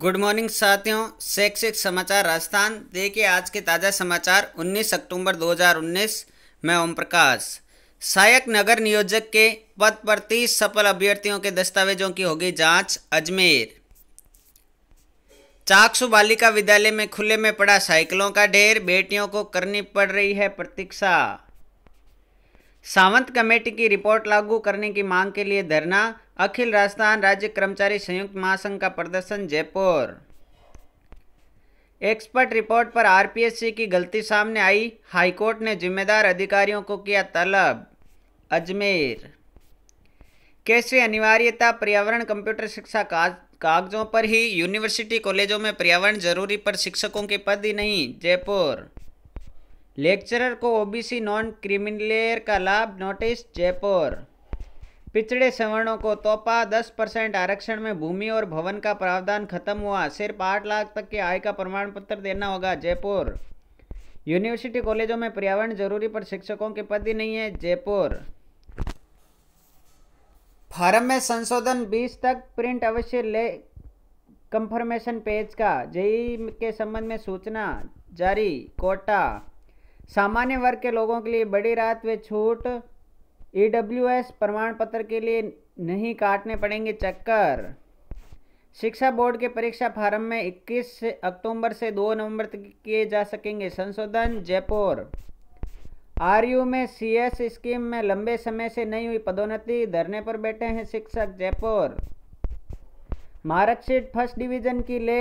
good morning साथियों शैक्षिक समाचार राजस्थान देखिए आज के ताज़ा समाचार 19 अक्टूबर 2019 मैं ओम प्रकाश सहायक नगर नियोजक के पद पर तीस सफल अभ्यर्थियों के दस्तावेजों की होगी जांच अजमेर चाकसू बालिका विद्यालय में खुले में पड़ा साइकिलों का ढेर बेटियों को करनी पड़ रही है प्रतीक्षा सावंत कमेटी की रिपोर्ट लागू करने की मांग के लिए धरना अखिल राजस्थान राज्य कर्मचारी संयुक्त महासंघ का प्रदर्शन जयपुर एक्सपर्ट रिपोर्ट पर आरपीएससी की गलती सामने आई हाईकोर्ट ने जिम्मेदार अधिकारियों को किया तलब अजमेर कैसे अनिवार्यता पर्यावरण कंप्यूटर शिक्षा काज कागजों पर ही यूनिवर्सिटी कॉलेजों में पर्यावरण जरूरी पर शिक्षकों के पद ही नहीं जयपुर लेक्चरर को ओबीसी नॉन क्रिमिनलेयर का लाभ नोटिस जयपुर पिछड़े सवर्णों को तोपा 10 परसेंट आरक्षण में भूमि और भवन का प्रावधान खत्म हुआ सिर्फ आठ लाख तक की आय का प्रमाण पत्र देना होगा जयपुर यूनिवर्सिटी कॉलेजों में पर्यावरण जरूरी पर शिक्षकों के पद ही नहीं है जयपुर फार्म में संशोधन 20 तक प्रिंट अवश्य ले कंफर्मेशन पेज का जेई के संबंध में सूचना जारी कोटा सामान्य वर्ग के लोगों के लिए बड़ी राहत व छूट ई डब्ल्यू एस प्रमाण पत्र के लिए नहीं काटने पड़ेंगे चक्कर शिक्षा बोर्ड के परीक्षा फार्म में 21 अक्टूबर से 2 नवंबर तक किए जा सकेंगे संशोधन जयपुर आरयू में सीएस स्कीम में लंबे समय से नहीं हुई पदोन्नति धरने पर बैठे हैं शिक्षक जयपुर मार्कशीट फर्स्ट डिवीजन की ले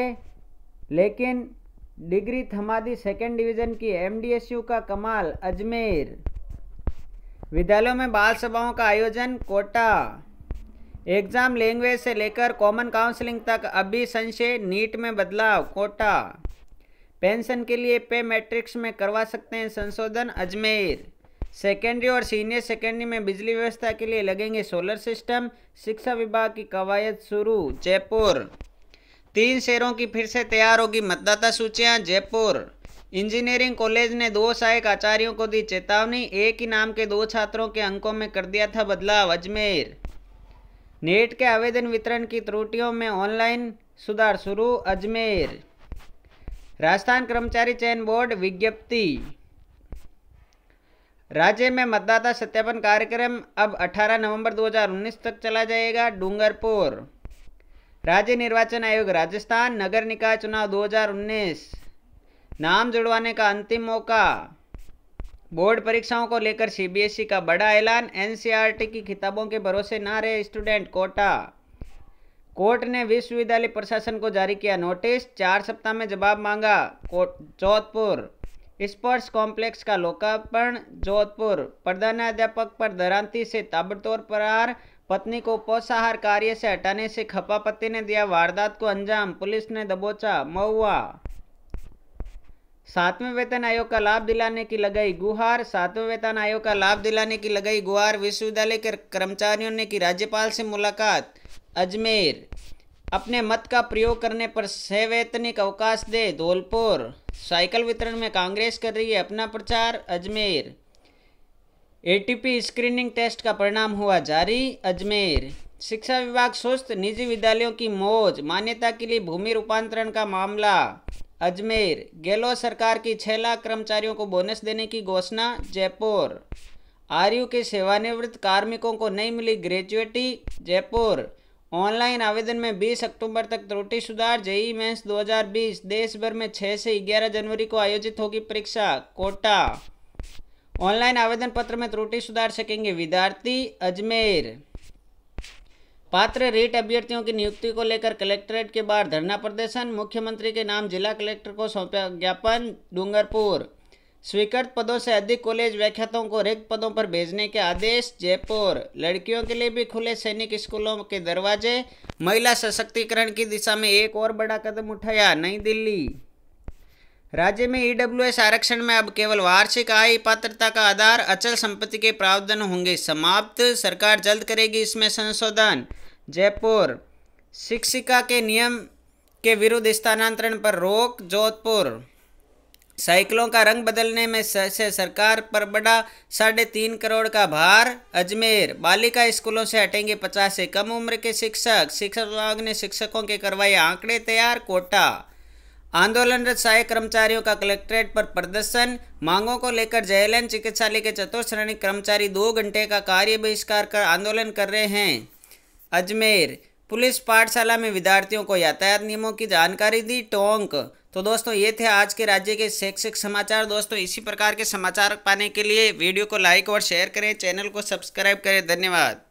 लेकिन डिग्री थमादी सेकेंड डिवीज़न की एमडीएसयू का कमाल अजमेर विद्यालयों में बाल सभाओं का आयोजन कोटा एग्ज़ाम लैंग्वेज से लेकर कॉमन काउंसलिंग तक अभी संशय नीट में बदलाव कोटा पेंशन के लिए पे मैट्रिक्स में करवा सकते हैं संशोधन अजमेर सेकेंडरी और सीनियर सेकेंडरी में बिजली व्यवस्था के लिए लगेंगे सोलर सिस्टम शिक्षा विभाग की कवायद शुरू जयपुर तीन शहरों की फिर से तैयार होगी मतदाता सूचियां जयपुर इंजीनियरिंग कॉलेज ने दो सहायक आचार्यों को दी चेतावनी एक ही नाम के दो छात्रों के अंकों में कर दिया था बदलाव अजमेर नेट के आवेदन वितरण की त्रुटियों में ऑनलाइन सुधार शुरू अजमेर राजस्थान कर्मचारी चयन बोर्ड विज्ञप्ति राज्य में मतदाता सत्यापन कार्यक्रम अब 18 नवंबर 2019 तक चला जाएगा डूंगरपुर राज्य निर्वाचन आयोग राजस्थान नगर निकाय चुनाव 2019 नाम जुड़वाने का अंतिम मौका बोर्ड परीक्षाओं को लेकर सीबीएसई का बड़ा ऐलान एनसीईआरटी की किताबों के भरोसे ना रहे स्टूडेंट कोटा कोर्ट ने विश्वविद्यालय प्रशासन को जारी किया नोटिस चार सप्ताह में जवाब मांगा जोधपुर स्पोर्ट्स कॉम्प्लेक्स का लोकार्पण जोधपुर प्रधानाध्यापक पर दरांती से ताबड़तोड़ फरार पत्नी को पोषाहार कार्य से हटाने से खपा पति ने दिया वारदात को अंजाम पुलिस ने दबोचा महुआ सातवें वेतन आयोग का लाभ दिलाने की लगाई गुहार सातवें वेतन आयोग का लाभ दिलाने की लगाई गुहार विश्वविद्यालय के कर्मचारियों ने की राज्यपाल से मुलाकात अजमेर अपने मत का प्रयोग करने पर सवैतनिक अवकाश दे धौलपुर साइकिल वितरण में कांग्रेस कर रही है अपना प्रचार अजमेर एटीपी स्क्रीनिंग टेस्ट का परिणाम हुआ जारी अजमेर शिक्षा विभाग सुस्त निजी विद्यालयों की मौज मान्यता के लिए भूमि रूपांतरण का मामला अजमेर गहलोत सरकार की छः लाख कर्मचारियों को बोनस देने की घोषणा जयपुर आरयू के सेवानिवृत्त कार्मिकों को नहीं मिली ग्रेजुएटी जयपुर ऑनलाइन आवेदन में 20 अक्टूबर तक त्रुटि सुधार जेई मेंस 2020 देश भर में 6 से 11 जनवरी को आयोजित होगी परीक्षा कोटा ऑनलाइन आवेदन पत्र में त्रुटि सुधार सकेंगे विद्यार्थी अजमेर पात्र रीट अभ्यर्थियों की नियुक्ति को लेकर कलेक्ट्रेट के बाहर धरना प्रदर्शन मुख्यमंत्री के नाम जिला कलेक्टर को सौंपा ज्ञापन डूंगरपुर स्वीकृत पदों से अधिक कॉलेज व्याख्यातों को रिक्त पदों पर भेजने के आदेश जयपुर लड़कियों के लिए भी खुले सैनिक स्कूलों के दरवाजे महिला सशक्तिकरण की दिशा में एक और बड़ा कदम उठाया नई दिल्ली राज्य में ईडब्ल्यूएस e आरक्षण में अब केवल वार्षिक आय पात्रता का आधार अचल संपत्ति के प्रावधान होंगे समाप्त सरकार जल्द करेगी इसमें संशोधन जयपुर शिक्षिका के नियम के विरुद्ध स्थानांतरण पर रोक जोधपुर साइकिलों का रंग बदलने में से सरकार पर बड़ा साढ़े तीन करोड़ का भार अजमेर बालिका स्कूलों से हटेंगे पचास से कम उम्र के शिक्षक शिक्षक विभाग ने शिक्षकों के करवाए आंकड़े तैयार कोटा आंदोलनरत सहायक कर्मचारियों का कलेक्ट्रेट पर प्रदर्शन मांगों को लेकर जयलैन चिकित्सालय के चतुर्थ श्रेणी कर्मचारी दो घंटे का कार्य बहिष्कार कर आंदोलन कर रहे हैं अजमेर पुलिस पाठशाला में विद्यार्थियों को यातायात नियमों की जानकारी दी टोंक तो दोस्तों ये थे आज के राज्य के शैक्षिक समाचार दोस्तों इसी प्रकार के समाचार पाने के लिए वीडियो को लाइक और शेयर करें चैनल को सब्सक्राइब करें धन्यवाद